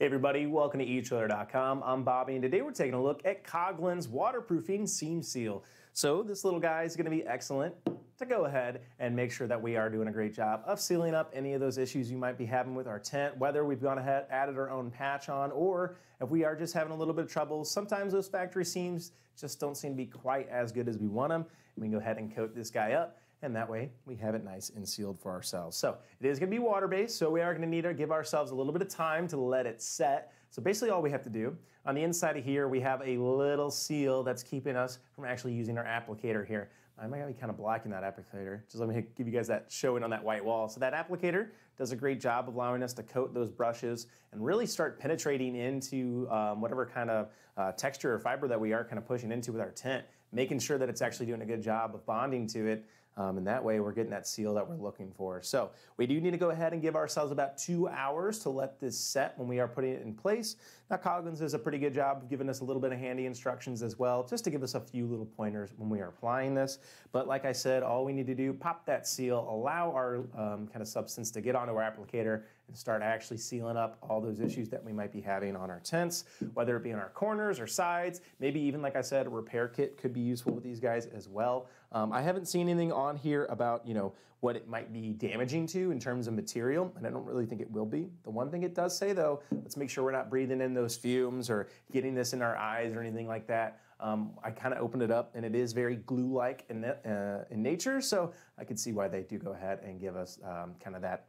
Hey everybody, welcome to eachother.com. I'm Bobby and today we're taking a look at Coglin's waterproofing seam seal. So this little guy is going to be excellent to go ahead and make sure that we are doing a great job of sealing up any of those issues you might be having with our tent, whether we've gone ahead, added our own patch on, or if we are just having a little bit of trouble. Sometimes those factory seams just don't seem to be quite as good as we want them. We can go ahead and coat this guy up and that way we have it nice and sealed for ourselves. So it is gonna be water-based, so we are gonna need to give ourselves a little bit of time to let it set. So basically all we have to do, on the inside of here, we have a little seal that's keeping us from actually using our applicator here. I might be kind of blocking that applicator. Just let me give you guys that showing on that white wall. So that applicator does a great job of allowing us to coat those brushes and really start penetrating into um, whatever kind of uh, texture or fiber that we are kind of pushing into with our tint, making sure that it's actually doing a good job of bonding to it um, and that way we're getting that seal that we're looking for. So we do need to go ahead and give ourselves about two hours to let this set when we are putting it in place. Now Coggins does a pretty good job of giving us a little bit of handy instructions as well, just to give us a few little pointers when we are applying this. But like I said, all we need to do, pop that seal, allow our um, kind of substance to get onto our applicator and start actually sealing up all those issues that we might be having on our tents, whether it be on our corners or sides, maybe even like I said, a repair kit could be useful with these guys as well. Um, I haven't seen anything on on here about you know what it might be damaging to in terms of material, and I don't really think it will be. The one thing it does say though, let's make sure we're not breathing in those fumes or getting this in our eyes or anything like that. Um, I kind of opened it up, and it is very glue-like in, uh, in nature, so I could see why they do go ahead and give us um, kind of that,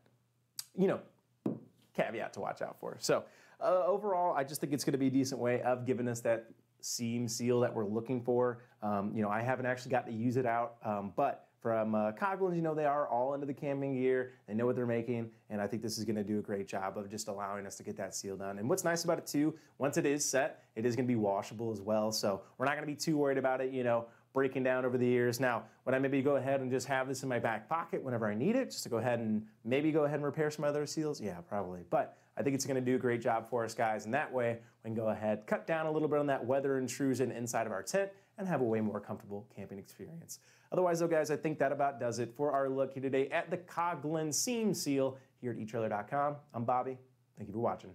you know, caveat to watch out for. So uh, overall, I just think it's going to be a decent way of giving us that seam seal that we're looking for. Um, you know, I haven't actually got to use it out, um, but from uh, Coghlan's, you know, they are all into the camping gear. They know what they're making, and I think this is going to do a great job of just allowing us to get that seal done. And what's nice about it too, once it is set, it is going to be washable as well. So we're not going to be too worried about it, you know, breaking down over the years. Now, would I maybe go ahead and just have this in my back pocket whenever I need it, just to go ahead and maybe go ahead and repair some other seals? Yeah, probably. But I think it's going to do a great job for us, guys. And that way, we can go ahead, cut down a little bit on that weather intrusion inside of our tent and have a way more comfortable camping experience. Otherwise, though, guys, I think that about does it for our look here today at the Coglin Seam Seal here at EachOther.com. I'm Bobby. Thank you for watching.